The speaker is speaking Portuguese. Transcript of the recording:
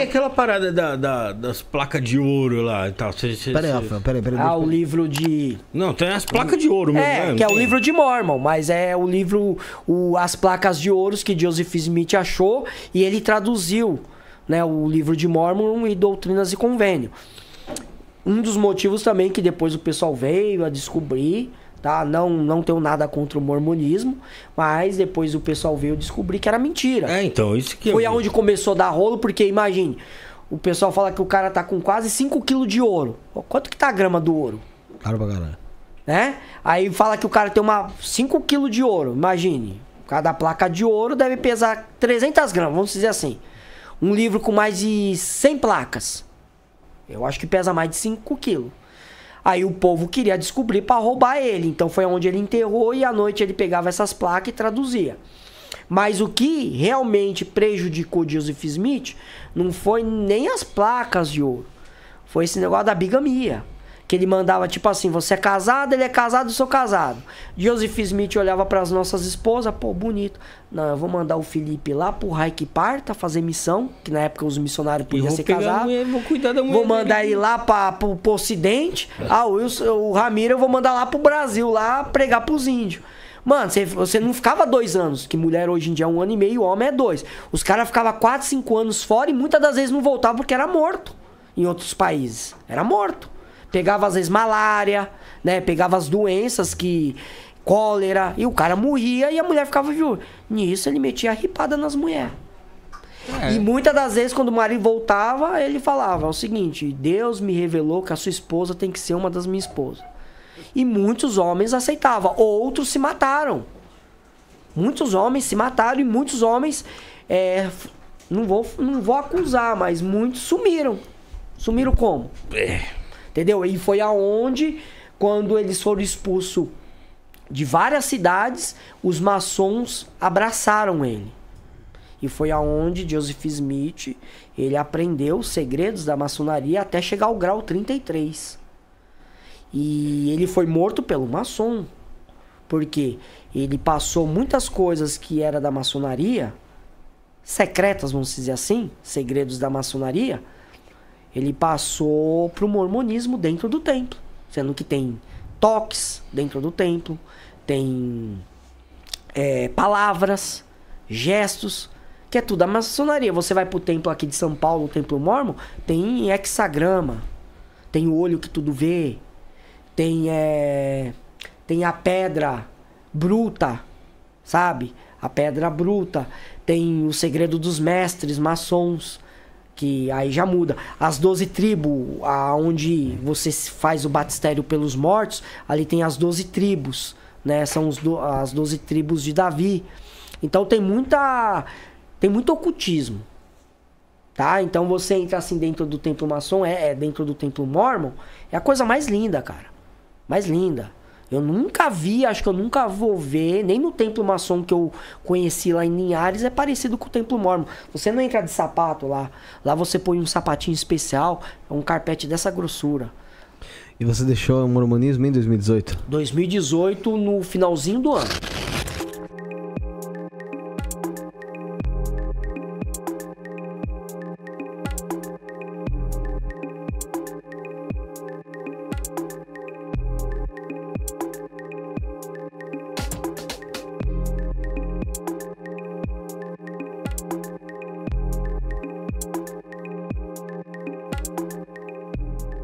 e aquela parada da, da, das placas de ouro lá e tal? Cê, cê, peraí, peraí, peraí. Ah, o livro de. Não, tem as placas de ouro mesmo. É, né? que é o livro de Mormon, mas é o livro o, As Placas de Ouros que Joseph Smith achou e ele traduziu né, o livro de Mormon e Doutrinas e Convênio. Um dos motivos também que depois o pessoal veio a descobrir tá? Não, não tenho nada contra o mormonismo, mas depois o pessoal veio descobrir que era mentira. É, então, isso que Foi eu... aonde começou a dar rolo, porque imagine, o pessoal fala que o cara tá com quase 5 kg de ouro. Quanto que tá a grama do ouro? cara pra caralho. Né? Aí fala que o cara tem uma 5 kg de ouro, imagine. Cada placa de ouro deve pesar 300 gramas, vamos dizer assim. Um livro com mais de 100 placas. Eu acho que pesa mais de 5 quilos. Aí o povo queria descobrir para roubar ele. Então foi onde ele enterrou e à noite ele pegava essas placas e traduzia. Mas o que realmente prejudicou Joseph Smith não foi nem as placas de ouro, foi esse negócio da bigamia que ele mandava tipo assim: você é casado, ele é casado, eu sou casado. Joseph Smith olhava para as nossas esposas, pô, bonito. Não, eu vou mandar o Felipe lá pro Raik Parta tá fazer missão, que na época os missionários podiam ser casados. Vou cuidar da mulher. Vou mandar ele lá para pro, pro Ocidente. Ah, o, o Ramiro eu vou mandar lá pro Brasil, lá pregar pros índios. Mano, você, você não ficava dois anos, que mulher hoje em dia é um ano e meio, homem é dois. Os caras ficavam quatro, cinco anos fora e muitas das vezes não voltavam porque era morto em outros países. Era morto. Pegava às vezes malária, né? Pegava as doenças que cólera, e o cara morria e a mulher ficava viu. Nisso ele metia a ripada nas mulheres. É. E muitas das vezes, quando o marido voltava, ele falava o seguinte: Deus me revelou que a sua esposa tem que ser uma das minhas esposas. E muitos homens aceitavam, outros se mataram. Muitos homens se mataram e muitos homens, é, não, vou, não vou acusar, mas muitos sumiram. Sumiram como? É Entendeu? E foi aonde, quando eles foram expulsos de várias cidades, os maçons abraçaram ele. E foi aonde Joseph Smith, ele aprendeu os segredos da maçonaria até chegar ao grau 33. E ele foi morto pelo maçom. Porque ele passou muitas coisas que era da maçonaria, secretas, vamos dizer assim, segredos da maçonaria, ele passou para o mormonismo dentro do templo, sendo que tem toques dentro do templo, tem é, palavras, gestos, que é tudo a maçonaria. Você vai pro templo aqui de São Paulo, o templo mormon, tem hexagrama, tem o olho que tudo vê, tem, é, tem a pedra bruta, sabe? A pedra bruta, tem o segredo dos mestres maçons, que aí já muda. As 12 tribos, aonde você faz o batistério pelos mortos, ali tem as 12 tribos, né? São do, as 12 tribos de Davi. Então tem muita tem muito ocultismo. Tá? Então você entra assim dentro do templo maçom, é, é dentro do templo mormon, é a coisa mais linda, cara. Mais linda. Eu nunca vi, acho que eu nunca vou ver, nem no templo maçom que eu conheci lá em Linhares é parecido com o templo mormon. Você não entra de sapato lá. Lá você põe um sapatinho especial, é um carpete dessa grossura. E você deixou o mormonismo em 2018? 2018, no finalzinho do ano.